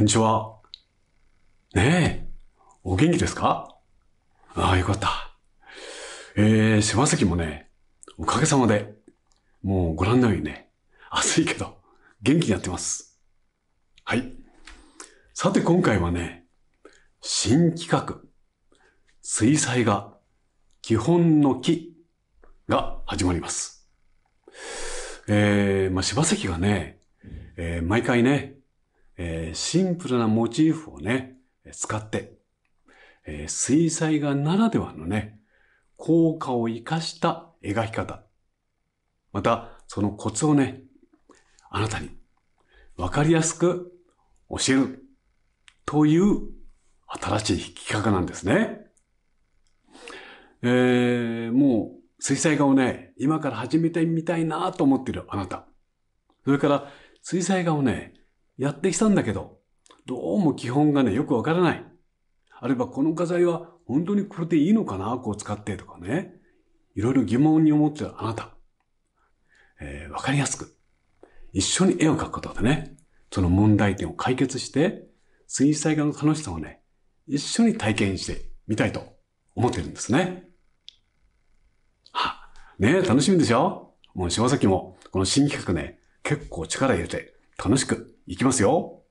こんにちは。ねえ、お元気ですかああ、よかった。えー、島崎もね、おかげさまで、もうご覧のようにね、暑いけど、元気になってます。はい。さて今回はね、新企画、水彩画、基本の木が始まります。えー、まあ、柴崎がね、えー、毎回ね、えー、シンプルなモチーフをね、使って、えー、水彩画ならではのね、効果を活かした描き方。また、そのコツをね、あなたに分かりやすく教えるという新しい企画なんですね。えー、もう水彩画をね、今から始めてみたいなと思ってるあなた。それから水彩画をね、やってきたんだけど、どうも基本がね、よくわからない。あればこの画材は本当にこれでいいのかなこう使ってとかね。いろいろ疑問に思ってるあなた。えー、わかりやすく。一緒に絵を描くことでね、その問題点を解決して、水彩画の楽しさをね、一緒に体験してみたいと思ってるんですね。は、ねえ、楽しみでしょもう柴崎も、この新企画ね、結構力入れて楽しくいきますよ。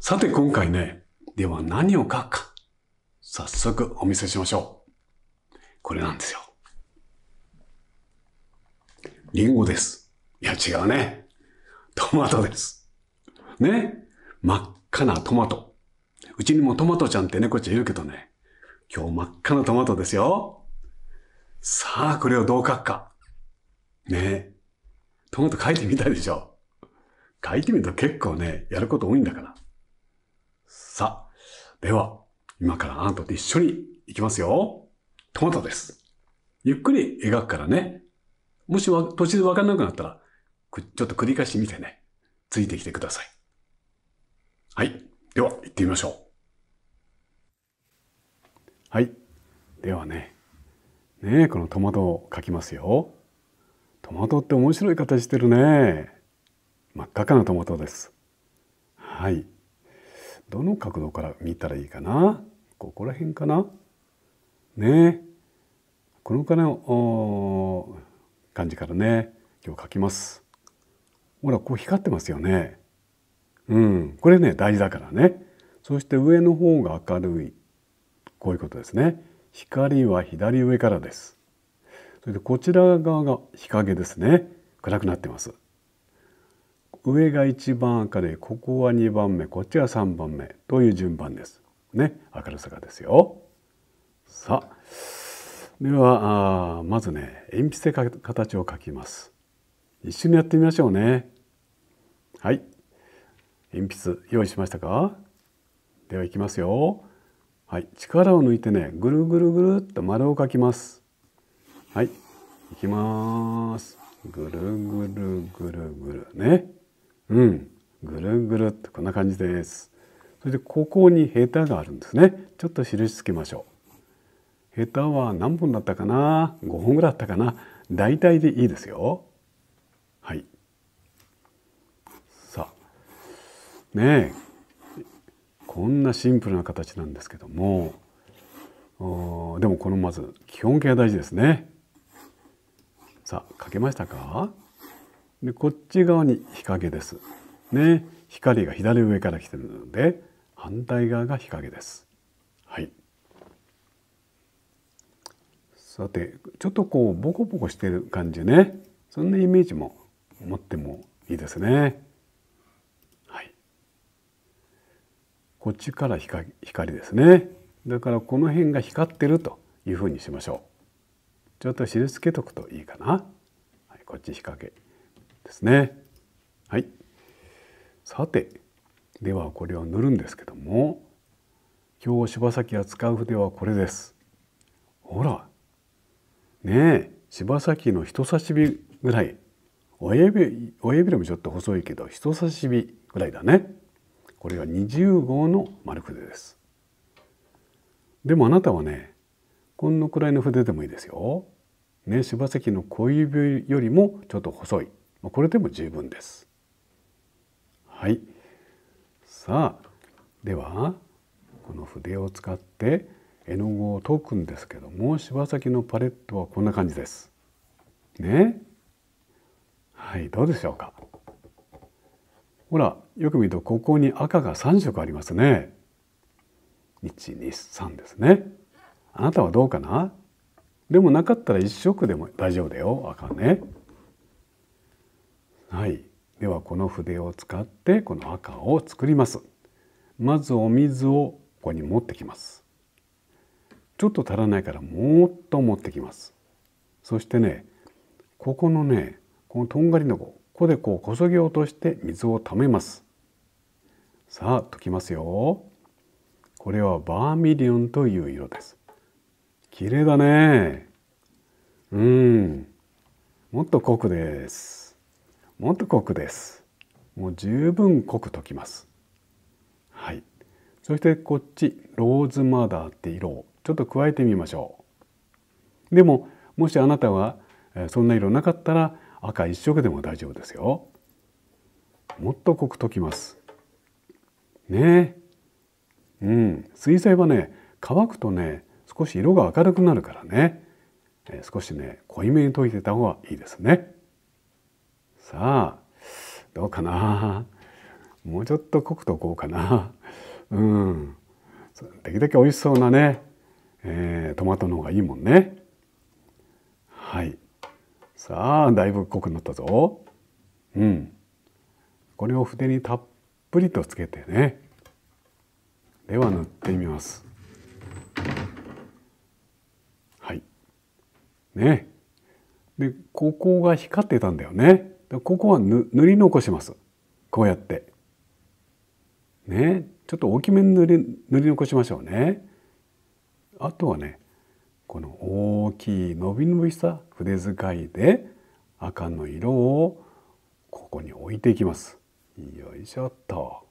さて今回ね、では何を書くか、早速お見せしましょう。これなんですよ。リンゴです。いや違うね。トマトです。ね。真っ赤なトマト。うちにもトマトちゃんって猫ちゃんいるけどね。今日真っ赤なトマトですよ。さあ、これをどう書くか。ねトマト書いてみたいでしょ。書いてみると結構ね、やること多いんだから。さあ、では、今からあなたと一緒に行きますよ。トマトです。ゆっくり描くからね。もし途中でわかんなくなったら、ちょっと繰り返してみてね。ついてきてください。はい。では、行ってみましょう。はい。ではね。ねこのトマトを描きますよ。トマトって面白い形してるね。真っ赤かなトマトです。はい。どの角度から見たらいいかなここら辺かなねこのくら感じからね、今日描きます。ほら、こう光ってますよね。うん。これね、大事だからね。そして上の方が明るい。こういうことですね。光は左上からです。それでこちら側が日陰ですね。暗くなってます。上が1番明るいここは2番目こっちは3番目という順番です。ね明るさがですよ。さあではあまずね鉛筆で形を描きます。一緒にやってみましょうね。はい鉛筆用意しましたかでは行きますよ。はい、力を抜いてねぐるぐるぐるっと丸を描きます。はい、行きます。ぐるぐるぐるぐるね。うんぐるぐるっとこんな感じですそれでここにヘタがあるんですねちょっと印つけましょうヘタは何本だったかな5本ぐらいあったかな大体でいいですよはいさあねえこんなシンプルな形なんですけどもでもこのまず基本形は大事ですねさあ書けましたかでこっち側に日陰です。ね、光が左上から来てるので反対側が日陰です。はい。さてちょっとこうボコボコしてる感じねそんなイメージも持ってもいいですね。はい。こっちから光光ですね。だからこの辺が光ってるというふうにしましょう。ちょっと印つけとくといいかな。はい、こっち日陰。ですね。はい。さて、ではこれを塗るんですけども、今日柴崎が使う筆はこれです。ほら。ねえ、柴崎の人差し指ぐらい。親指親指でもちょっと細いけど人差し指ぐらいだね。これが20号の丸筆です。でもあなたはね、このくらいの筆でもいいですよ。ね、柴崎の小指よりもちょっと細い。これでも十分です。はい、さあではこの筆を使って絵の具を解くんですけども柴崎のパレットはこんな感じです。ねはいどうでしょうかほらよく見るとここに赤が3色ありますね。123ですね。あなたはどうかなでもなかったら1色でも大丈夫だよ赤ね。はい、ではこの筆を使ってこの赤を作ります。まずお水をここに持ってきます。ちょっと足らないからもっと持ってきます。そしてねここのねこのとんがりのここでこうこそぎ落として水をためます。さあ溶きますよ。これはバーミリオンという色です。綺麗だね。うん。もっと濃くです。もっと濃くです。もう十分濃く溶きます。はい。そしてこっちローズマダーって色をちょっと加えてみましょう。でももしあなたはそんな色なかったら赤一色でも大丈夫ですよ。もっと濃く溶きます。ねえ。うん。水彩はね乾くとね少し色が明るくなるからね少しね濃いめに溶いてた方がいいですね。さあどうかなもうちょっと濃くとこうかなうんできるだけ美味しそうなね、えー、トマトの方がいいもんねはいさあだいぶ濃くなったぞうんこれを筆にたっぷりとつけてねでは塗ってみますはいねでここが光ってたんだよねここは塗り残しますこうやってねちょっと大きめに塗り塗り残しましょうねあとはねこの大きい伸び伸びした筆使いで赤の色をここに置いていきますよいしょっと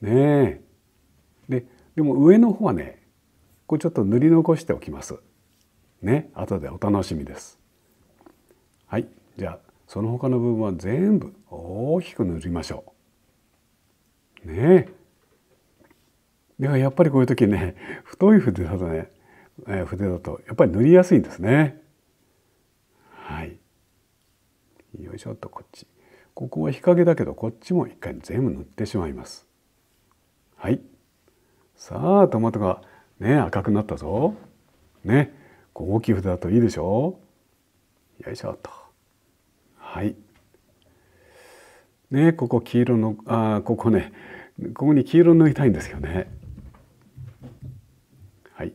ねででも上の方はねこれちょっと塗り残しておきますね後でお楽しみですはいじゃあその他の部分は全部大きく塗りましょう。ねえ。ではやっぱりこういう時ね太い筆だとね、え筆だとやっぱり塗りやすいんですね。はい。よいしょっとこっち。ここは日陰だけどこっちも一回全部塗ってしまいます。はい。さあトマトがね赤くなったぞ。ね。こう大きい筆だといいでしょよいしょっと。はい。ね、ここ黄色の、あここね、ここに黄色塗いたいんですよね。はい。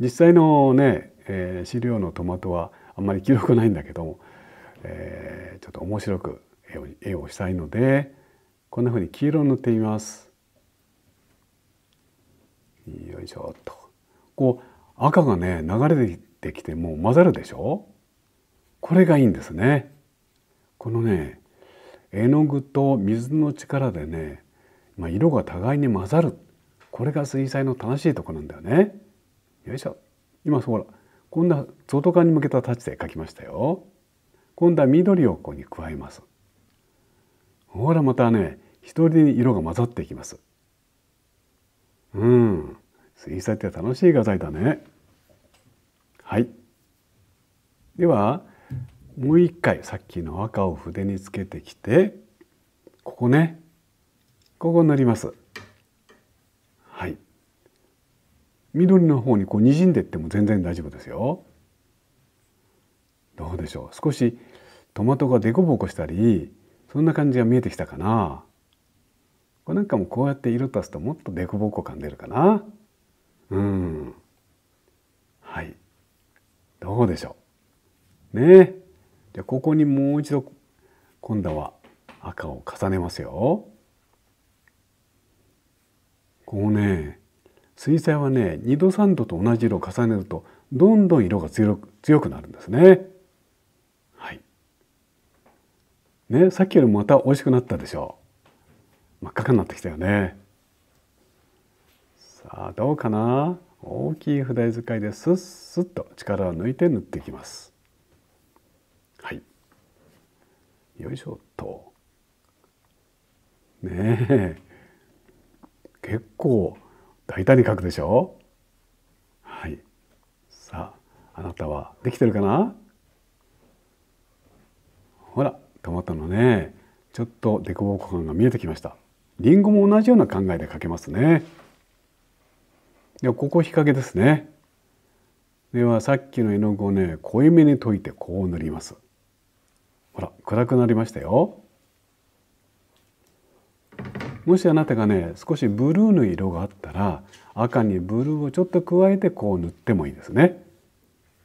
実際のね、えー、資料のトマトはあんまり記色ないんだけどえー、ちょっと面白く絵を絵をしたいので、こんなふうに黄色を塗ってみます。よいしょっと。こう赤がね流れてきてもう混ざるでしょこれがいいんですね。このね絵の具と水の力でね、まあ、色が互いに混ざるこれが水彩の楽しいところなんだよね。よいしょ今そらこんな外側に向けたタッチで描きましたよ。今度は緑をここに加えます。ほらまたね一人に色が混ざっていきます。うん水彩って楽しい画材だね。はい。ではもう一回さっきの赤を筆につけてきてここねここ塗ります。はい緑の方にこう滲んでっても全然大丈夫ですよ。どうでしょう少しトマトが凸凹したりそんな感じが見えてきたかな。これなんかもこうやって色足すともっと凸凹感出るかな。うん。はい。どうでしょう。ねえ。でここにもう一度今度は赤を重ねますよ。こうね水彩はね2度3度と同じ色を重ねるとどんどん色が強く強くなるんですね。はい。ねさっきよりもまた美味しくなったでしょう。真っ赤になってきたよね。さあどうかな大きい筆使いですっすっと力を抜いて塗っていきます。よいしょっとねえ結構大胆に書くでしょはいさああなたはできてるかなほら止まったのねちょっと凸凹感が見えてきましたリンゴも同じような考えで書けますねではここ日陰ですねではさっきの絵の具をね濃いめに溶いてこう塗ります暗くなりましたよ。もしあなたがね少しブルーの色があったら赤にブルーをちょっと加えてこう塗ってもいいですね。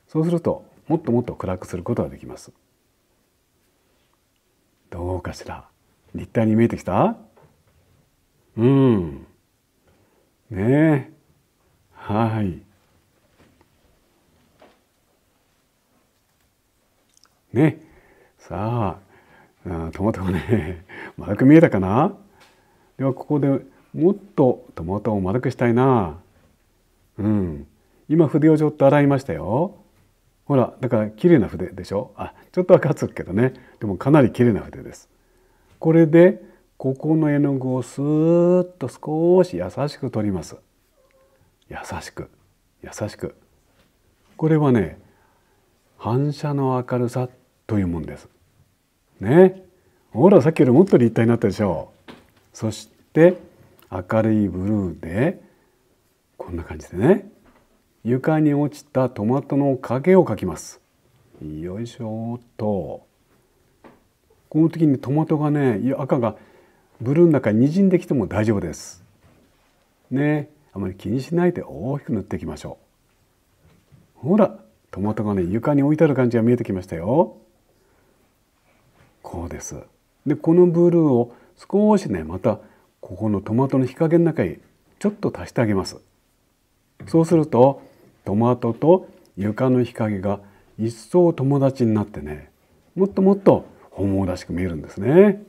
そうするともっともっと暗くすることができます。どうかしら立体に見えてきたうんねえはいねさあトマトがね 丸く見えたかなではここでもっとトマトを丸くしたいなうん今筆をちょっと洗いましたよほらだから綺麗な筆でしょあちょっと赤つくけどねでもかなり綺麗な筆ですこれでここの絵の具をスーッと少し優しく取ります優しく優しくこれはね反射の明るさっというもんです。ね。ほらさっきよりもっと立体になったでしょう。そして明るいブルーでこんな感じでね床に落ちたトマトの影を描きます。よいしょと。この時にトマトがね赤がブルーの中に滲んできても大丈夫です。ねあまり気にしないで大きく塗っていきましょう。ほらトマトがね床に置いてある感じが見えてきましたよ。そうです。でこのブルーを少しねまたここのトマトの日陰の中にちょっと足してあげます。そうするとトマトと床の日陰が一層友達になってねもっともっと本物らしく見えるんですね。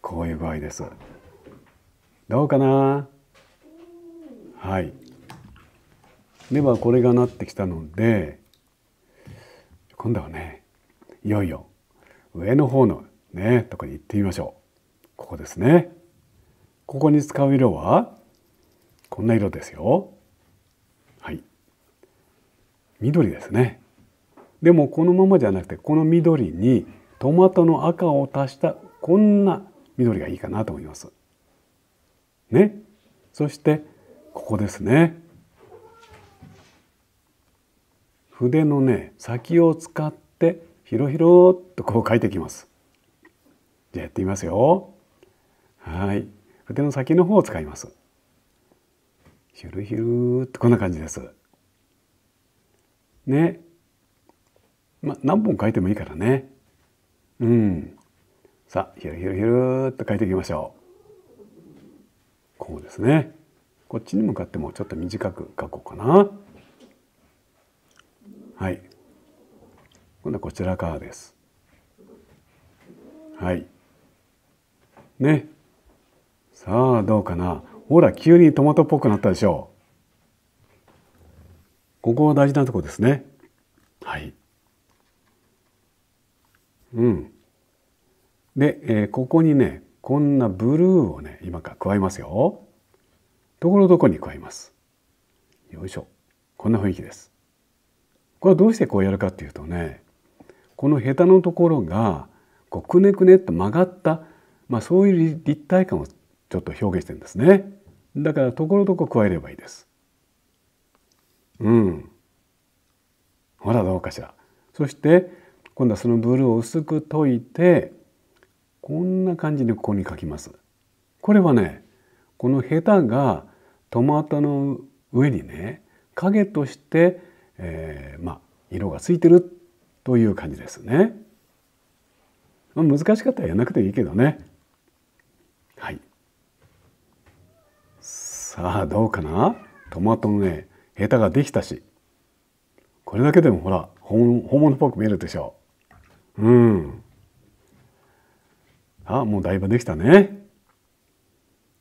こういう具合です。どうかなはい。ではこれがなってきたので今度はねいよいよ上の方のねとこに行ってみましょうここですねここに使う色はこんな色ですよはい緑ですねでもこのままじゃなくてこの緑にトマトの赤を足したこんな緑がいいかなと思いますねそしてここですね筆のね先を使ってひろひろっとこう書いていきます。じゃあやってみますよ。はい。筆の先の方を使います。ひるひるってこんな感じです。ね。まあ、何本書いてもいいからね。うん。さあ、ひるひるひるっと書いていきましょう。こうですね。こっちに向かってもちょっと短く書こうかな。はい。今度はこちら側です。はい。ね。さあどうかな。ほら急にトマトっぽくなったでしょう。ここは大事なところですね。はい。うん。で、えー、ここにねこんなブルーをね今から加えますよ。ところどこに加えます。よいしょ。こんな雰囲気です。これはどうしてこうやるかっていうとねこのヘタのところがこうくねくねと曲がった、まあ、そういう立体感をちょっと表現してるんですね。だからところどころ加えればいいです。うん。ほらどうかしら。そして今度はそのブルーを薄く溶いてこんな感じでここに書きます。これはねこのヘタがトマトの上にね影として、えー、まあ色がついてるという感じですね。まあ、難しかったらやらなくていいけどね。はい。さあどうかなトマトのねヘタができたしこれだけでもほら本物っぽく見えるでしょう。うんあもうだいぶできたね。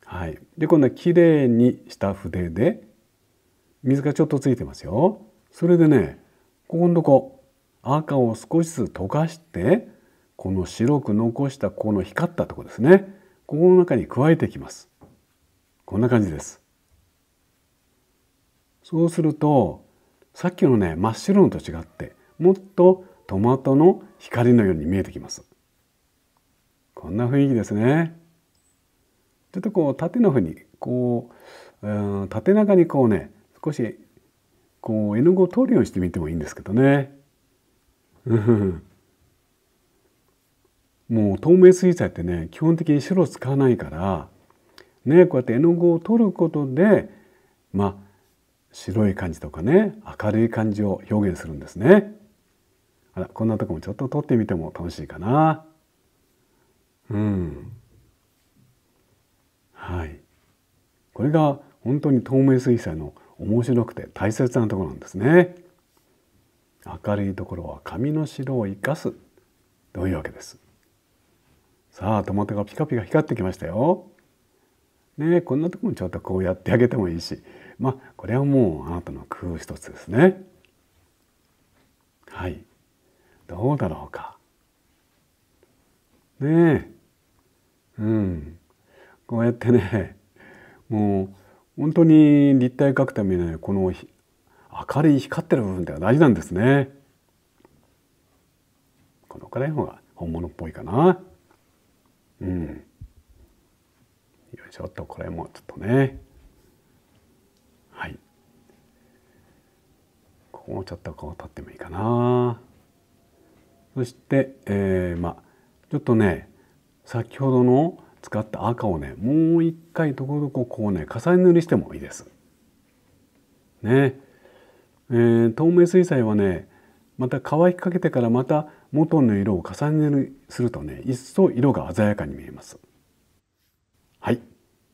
はい、でこんなきれいにした筆で水がちょっとついてますよ。それでねここのとこ赤を少しずつ溶かしてこの白く残したこの光ったとこですねここの中に加えていきますこんな感じですそうするとさっきのね真っ白のと違ってもっとトマトの光のように見えてきますこんな雰囲気ですねちょっとこう縦のふうにこう、う縦長にこうね少しこう絵の具を通るようにしてみてもいいんですけどねもう透明水彩ってね基本的に白使わないからねこうやって絵の具を取ることでまあ白い感じとかね明るい感じを表現するんですね。あらこんなとこもちょっと撮ってみても楽しいかな。うん。はい。これが本当に透明水彩の面白くて大切なところなんですね。明るいところは髪の白を生かすというわけです。さあトマトがピカピカ光ってきましたよ。ねこんなところもちょっとこうやってあげてもいいしまあこれはもうあなたの工夫一つですね。はいどうだろうか。ねえうんこうやってねもう本当に立体描くためにこの明るい光ってる部分って大事なんですね。このくらいの方が本物っぽいかな。うん。よいしょっとこれもちょっとね。はい。ここもちょっとこう立ってもいいかな。そして、えー、まあちょっとね先ほどの使った赤をねもう一回ところどここうね重ね塗りしてもいいです。ね。えー、透明水彩はねまた乾きかけてからまた元の色を重ねるするとね一層色が鮮やかに見えますはい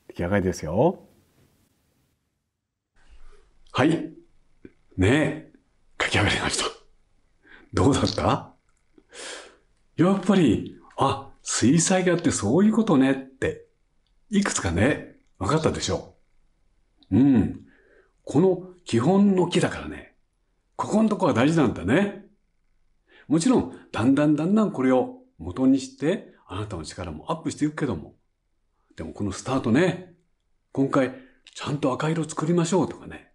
出来上がりですよはいねえ書き上がりましたどうだったやっぱりあ水彩画ってそういうことねっていくつかね分かったでしょううんこの基本の木だからねここのとこが大事なんだね。もちろん、だんだんだんだんこれを元にして、あなたの力もアップしていくけども。でもこのスタートね、今回、ちゃんと赤色作りましょうとかね、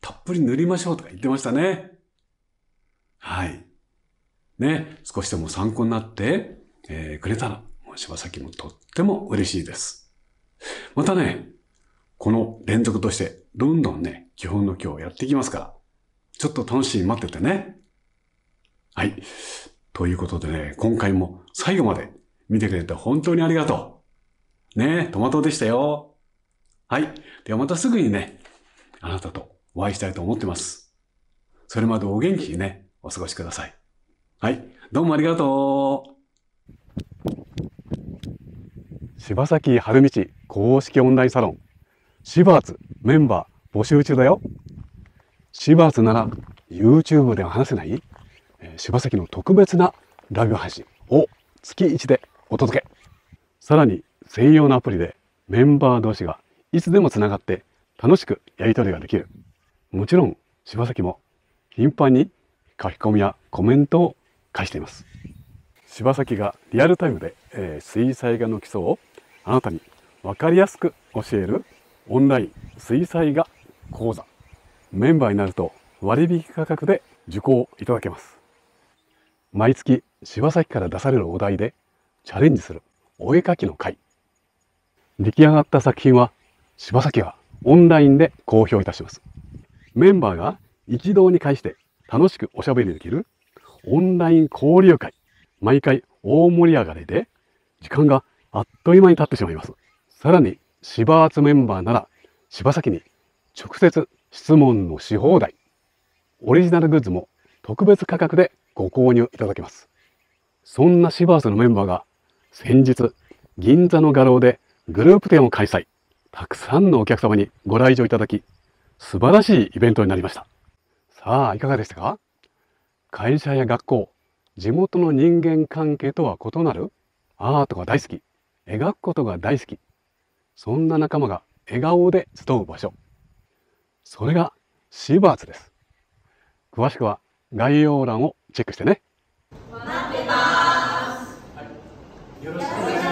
たっぷり塗りましょうとか言ってましたね。はい。ね、少しでも参考になって、えー、くれたら、もう柴崎もとっても嬉しいです。またね、この連続として、どんどんね、基本の今日やっていきますから、ちょっと楽しみ待っててね。はい。ということでね、今回も最後まで見てくれて本当にありがとう。ねえ、トマトでしたよ。はい。ではまたすぐにね、あなたとお会いしたいと思ってます。それまでお元気にね、お過ごしください。はい。どうもありがとう。柴崎春道公式オンラインサロン、シバーツメンバー募集中だよ。柴津なら YouTube では話せない、えー、柴崎の特別なラグブ配信を月1でお届けさらに専用のアプリでメンバー同士がいつでもつながって楽しくやり取りができるもちろん柴崎も頻繁に書き込みやコメントを返しています柴崎がリアルタイムで、えー、水彩画の基礎をあなたに分かりやすく教えるオンライン水彩画講座メンバーになると割引価格で受講いただけます。毎月柴崎から出されるお題でチャレンジするお絵かきの会。出来上がった作品は柴崎がオンラインで公表いたします。メンバーが一堂に会して楽しくおしゃべりできるオンライン交流会。毎回大盛り上がりで時間があっという間に経ってしまいます。さらに柴集メンバーなら柴崎に直接質問のし放題オリジナルグッズも特別価格でご購入いただけますそんなシバースのメンバーが先日銀座の画廊でグループ展を開催たくさんのお客様にご来場いただき素晴らしいイベントになりましたさあいかがでしたか会社や学校地元の人間関係とは異なるアートが大好き描くことが大好きそんな仲間が笑顔で集う場所それがシーバーツです。詳しくは概要欄をチェックしてね。はい、よろしくお願いします。